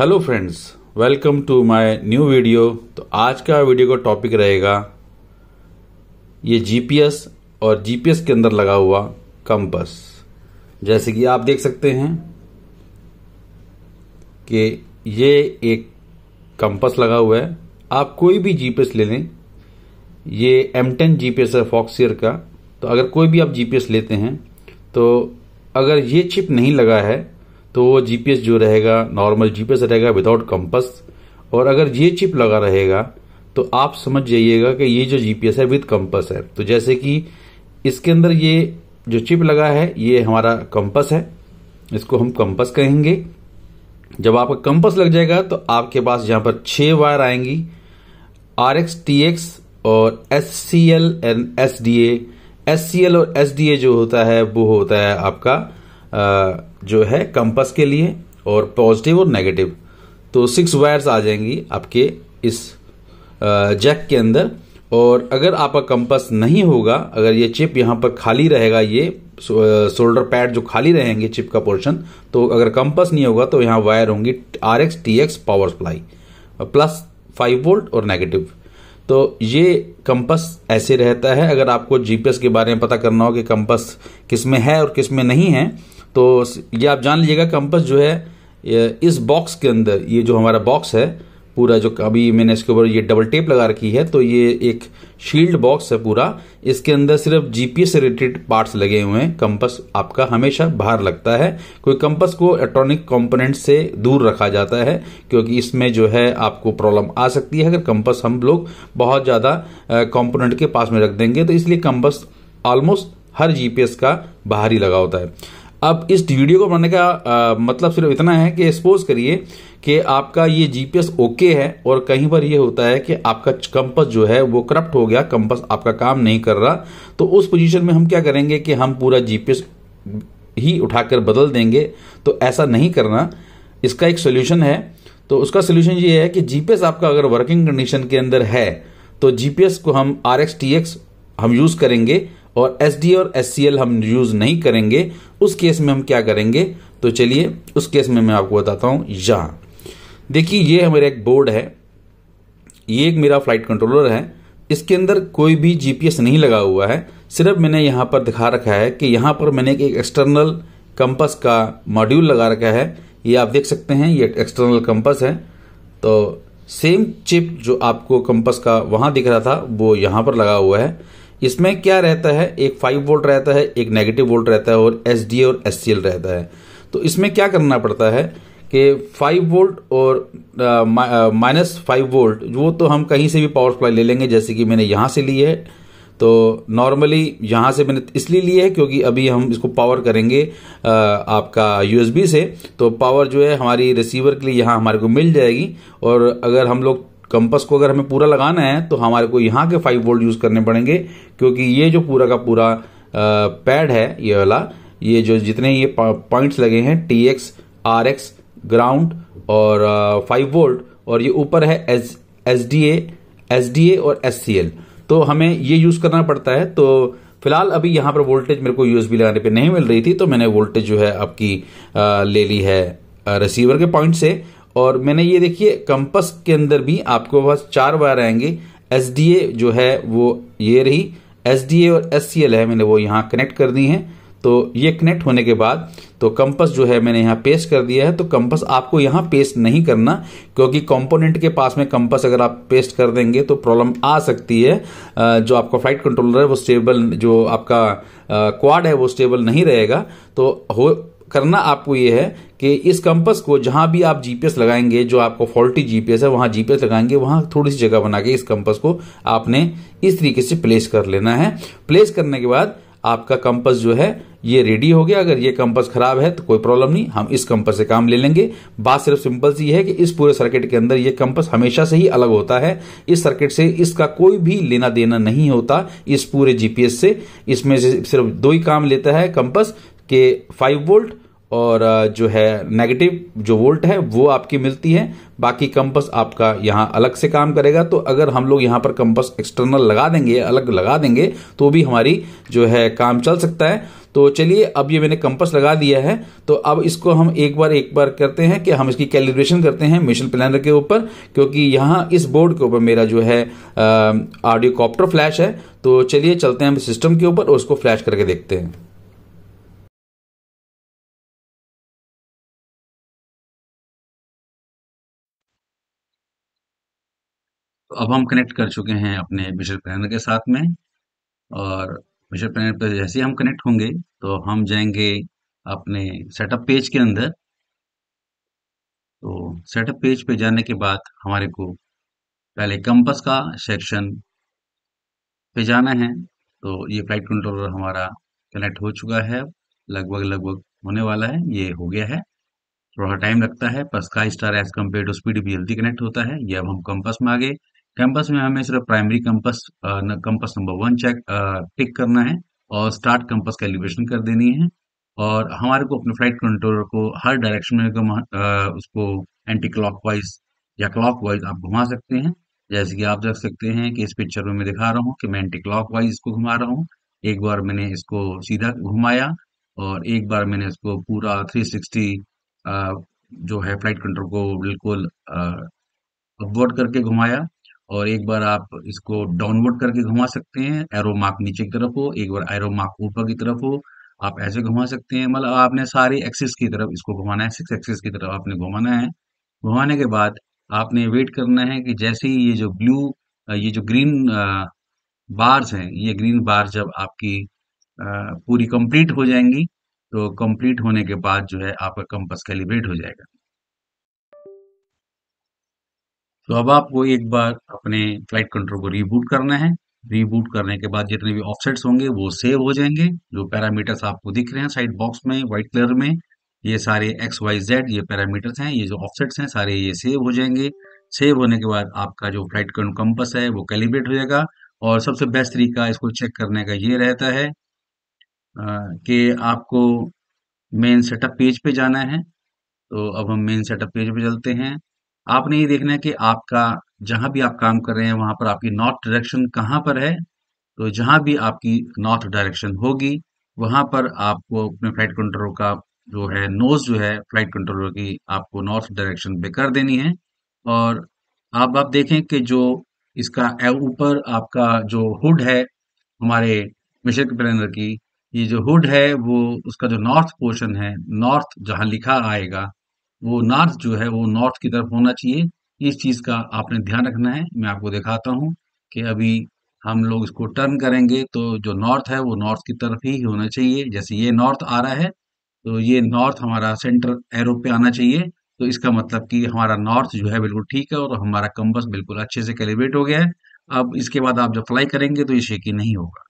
hello friends welcome to my new video तो आज का वीडियो का टॉपिक रहेगा ये जीपीएस और जीपीएस के अंदर लगा हुआ कंपस जैसे कि आप देख सकते हैं कि ये एक कंपस लगा हुआ है आप कोई भी जीपीएस ले लें ये एम टेन जीपीएस है फॉक्सियर का तो अगर कोई भी आप जीपीएस लेते हैं तो अगर ये चिप नहीं लगा है तो जीपीएस जो रहेगा नॉर्मल जीपीएस रहेगा विदाउट कंपस और अगर ये चिप लगा रहेगा तो आप समझ जाइएगा कि ये जो जीपीएस है विद कंपस है तो जैसे कि इसके अंदर ये जो चिप लगा है ये हमारा कंपस है इसको हम कंपस कहेंगे जब आपका कंपस लग जाएगा तो आपके पास यहां पर छह वायर आएंगी आर एक्स टी एक्स और S C L and S D S C L और एस डी ए जो होता है वो होता है आपका जो है कंपस के लिए और पॉजिटिव और नेगेटिव तो सिक्स वायर्स आ जाएंगी आपके इस जैक के अंदर और अगर आपका कंपस नहीं होगा अगर ये चिप यहाँ पर खाली रहेगा ये शोल्डर पैड जो खाली रहेंगे चिप का पोर्शन तो अगर कंपस नहीं होगा तो यहाँ वायर होंगी R X T X power supply plus five volt और नेगेटिव तो ये कंपस ऐसे रहता है अगर आपको जीपीएस के बारे में पता करना हो कि कंपस किस में है और किस में नहीं है तो ये आप जान लीजिएगा कंपस जो है इस बॉक्स के अंदर ये जो हमारा बॉक्स है पूरा जो अभी मैंने इसके ऊपर ये डबल टेप लगा रखी है तो ये एक शील्ड बॉक्स है पूरा इसके अंदर सिर्फ जीपीएस रिलेटेड पार्ट्स लगे हुए हैं कंपस आपका हमेशा बाहर लगता है कोई कंपस को इलेक्ट्रॉनिक कंपोनेंट से दूर रखा जाता है क्योंकि इसमें जो है आपको प्रॉब्लम आ सकती है अगर कंपस हम लोग बहुत ज़्यादा कॉम्पोनेंट के पास में रख देंगे तो इसलिए कंपस ऑलमोस्ट हर जीपीएस का बाहर ही लगा होता है अब इस वीडियो को बनाने का आ, मतलब सिर्फ इतना है कि सपोज करिए कि आपका ये जीपीएस ओके है और कहीं पर ये होता है कि आपका कंपस जो है वो करप्ट हो गया कंपस आपका काम नहीं कर रहा तो उस पोजीशन में हम क्या करेंगे कि हम पूरा जीपीएस ही उठाकर बदल देंगे तो ऐसा नहीं करना इसका एक सोल्यूशन है तो उसका सोल्यूशन ये है कि जीपीएस आपका अगर वर्किंग कंडीशन के अंदर है तो जीपीएस को हम आर हम यूज करेंगे और एस और एस हम यूज नहीं करेंगे उस केस में हम क्या करेंगे तो चलिए उस केस में मैं आपको बताता हूं यहां देखिए ये हमारा एक बोर्ड है ये एक मेरा फ्लाइट कंट्रोलर है इसके अंदर कोई भी जीपीएस नहीं लगा हुआ है सिर्फ मैंने यहां पर दिखा रखा है कि यहां पर मैंने एक एक्सटर्नल कंपस का मॉड्यूल लगा रखा है ये आप देख सकते हैं ये एक्सटर्नल कंपस है तो सेम चिप जो आपको कंपस का वहां दिख रहा था वो यहां पर लगा हुआ है इसमें क्या रहता है एक फाइव वोल्ट रहता है एक नेगेटिव वोल्ट रहता है और एस और एस रहता है तो इसमें क्या करना पड़ता है कि 5 वोल्ट और माइनस फाइव वोल्ट वो तो हम कहीं से भी पावर सप्लाई ले लेंगे जैसे कि मैंने यहां से ली है तो नॉर्मली यहां से मैंने इसलिए लिए है क्योंकि अभी हम इसको पावर करेंगे आ, आपका यूएसबी से तो पावर जो है हमारी रिसीवर के लिए यहां हमारे को मिल जाएगी और अगर हम लोग कंपस को अगर हमें पूरा लगाना है तो हमारे को यहाँ के फाइव वोल्ट यूज़ करने पड़ेंगे क्योंकि ये जो पूरा का पूरा पैड है ये वाला ये जो जितने ये पॉइंट्स लगे हैं T X R X ground और फाइव वोल्ट और ये ऊपर है S S D A S D A और एस सी एल तो हमें ये यूज़ करना पड़ता है तो फिलहाल अभी यहां पर वोल्टेज मेरे को यूएसबी लगाने पे नहीं मिल रही थी तो मैंने वोल्टेज जो है आपकी ले ली है रिसीवर के पॉइंट से और मैंने ये देखिए कंपस के अंदर भी आपको पास चार वायर आएंगे एस जो है वो ये रही एस और एस है मैंने वो यहाँ कनेक्ट कर दी है तो ये कनेक्ट होने के बाद तो कंपस जो है मैंने यहाँ पेस्ट कर दिया है तो कंपस आपको यहाँ पेस्ट नहीं करना क्योंकि कंपोनेंट के पास में कंपस अगर आप पेस्ट कर देंगे तो प्रॉब्लम आ सकती है जो आपका फ्लाइट कंट्रोलर है वो स्टेबल जो आपका क्वाड है वो स्टेबल नहीं रहेगा तो हो करना आपको ये है कि इस कंपस को जहां भी आप जीपीएस लगाएंगे जो आपको फॉल्टी जीपीएस है वहां जीपीएस लगाएंगे वहां थोड़ी सी जगह बना के इस कंपस को आपने इस तरीके से प्लेस कर लेना है प्लेस करने के बाद आपका कंपस जो है ये रेडी हो गया अगर ये कंपस खराब है तो कोई प्रॉब्लम नहीं हम इस कंपस से काम ले लेंगे बात सिर्फ सिंपल सी है कि इस पूरे सर्किट के अंदर ये कंपस हमेशा से ही अलग होता है इस सर्किट से इसका कोई भी लेना देना नहीं होता इस पूरे जीपीएस से इसमें से सिर्फ दो ही काम लेता है कंपस के फाइव वोल्ट और जो है नेगेटिव जो वोल्ट है वो आपकी मिलती है बाकी कंपस आपका यहाँ अलग से काम करेगा तो अगर हम लोग यहाँ पर कंपस एक्सटर्नल लगा देंगे अलग लगा देंगे तो भी हमारी जो है काम चल सकता है तो चलिए अब ये मैंने कंपस लगा दिया है तो अब इसको हम एक बार एक बार करते हैं कि हम इसकी कैलिब्रेशन करते हैं मिशन प्लानर के ऊपर क्योंकि यहाँ इस बोर्ड के ऊपर मेरा जो है ऑडियो कॉप्टर फ्लैश है तो चलिए चलते हैं हम सिस्टम के ऊपर और उसको फ्लैश करके देखते हैं तो अब हम कनेक्ट कर चुके हैं अपने मिशन प्लानर के साथ में और मिशन प्लानर पर जैसे ही हम कनेक्ट होंगे तो हम जाएंगे अपने सेटअप पेज के अंदर तो सेटअप पेज पे जाने के बाद हमारे को पहले कंपस का सेक्शन पे जाना है तो ये फ्लाइट कंट्रोलर हमारा कनेक्ट हो चुका है लगभग लगभग होने वाला है ये हो गया है थोड़ा टाइम लगता है पर sky star as compare to speed भी जल्दी कनेक्ट होता है ये अब हम कंपस में आ गए कैंपस में हमें सिर्फ primary campus campus number one check tick करना है और स्टार्ट का कैलिब्रेशन कर देनी है और हमारे को अपने फ्लाइट कंट्रोलर को हर डायरेक्शन में आ, उसको एंटी क्लॉक वाइज या क्लॉक वाइज आप घुमा सकते हैं जैसे कि आप देख सकते हैं कि इस पिक्चर में मैं दिखा रहा हूँ कि मैं एंटी क्लॉक वाइज इसको घुमा रहा हूँ एक बार मैंने इसको सीधा घुमाया और एक बार मैंने इसको पूरा 360 सिक्सटी जो है फ्लाइट कंट्रोल को बिल्कुल अपवर्ड करके घुमाया और एक बार आप इसको डाउनवर्ड करके घुमा सकते हैं एरो मार्क नीचे की तरफ हो एक बार एरो मार्क ऊपर की तरफ हो आप ऐसे घुमा सकते हैं मतलब आपने सारे एक्सिस की तरफ इसको घुमाना है सिक्स एक्सिस की तरफ आपने घुमाना है घुमाने के बाद आपने वेट करना है कि जैसे ही ये जो ब्लू ये जो ग्रीन बार्स हैं ये ग्रीन बार जब आपकी पूरी कंप्लीट हो जाएंगी तो कंप्लीट होने के बाद जो है आपका कंपस कैलिब्रेट हो जाएगा तो अब आपको एक बार अपने फ्लाइट कंट्रोल को रीबूट करना है रीबूट करने के बाद जितने भी ऑफसेट्स होंगे वो सेव हो जाएंगे जो पैरामीटर्स आपको दिख रहे हैं साइड बॉक्स में व्हाइट कलर में ये सारे एक्स वाई जेड ये पैरामीटर्स हैं ये जो ऑफसेट्स हैं सारे ये सेव हो जाएंगे सेव होने के बाद आपका जो फ्लाइट कंपस है वो कैलिब्रेट हो जाएगा और सबसे बेस्ट तरीका इसको चेक करने का ये रहता है कि आपको मेन सेटअप पेज पे जाना है तो अब हम मेन सेटअप पेज पे चलते हैं आपने ये देखना है कि आपका जहाँ भी आप काम कर रहे हैं वहाँ पर आपकी नॉर्थ डायरेक्शन कहाँ पर है तो जहाँ भी आपकी नॉर्थ डायरेक्शन होगी वहाँ पर आपको अपने फ्लाइट कंट्रोलर का जो है नोज जो है फ्लाइट कंट्रोलर की आपको नॉर्थ डायरेक्शन पे कर देनी है और आप आप देखें कि जो इसका ऊपर आपका जो हुड है हमारे मिशन प्लानर की ये जो हुड है वो उसका जो नॉर्थ पोर्शन है नॉर्थ जहाँ लिखा आएगा वो नॉर्थ जो है वो नॉर्थ की तरफ होना चाहिए इस चीज़ का आपने ध्यान रखना है मैं आपको दिखाता हूँ कि अभी हम लोग इसको टर्न करेंगे तो जो नॉर्थ है वो नॉर्थ की तरफ ही होना चाहिए जैसे ये नॉर्थ आ रहा है तो ये नॉर्थ हमारा सेंटर एरो पे आना चाहिए तो इसका मतलब कि हमारा नॉर्थ जो है बिल्कुल ठीक है और हमारा कंबस बिल्कुल अच्छे से कैलिब्रेट हो गया है अब इसके बाद आप जब फ्लाई करेंगे तो ये शेकी नहीं होगा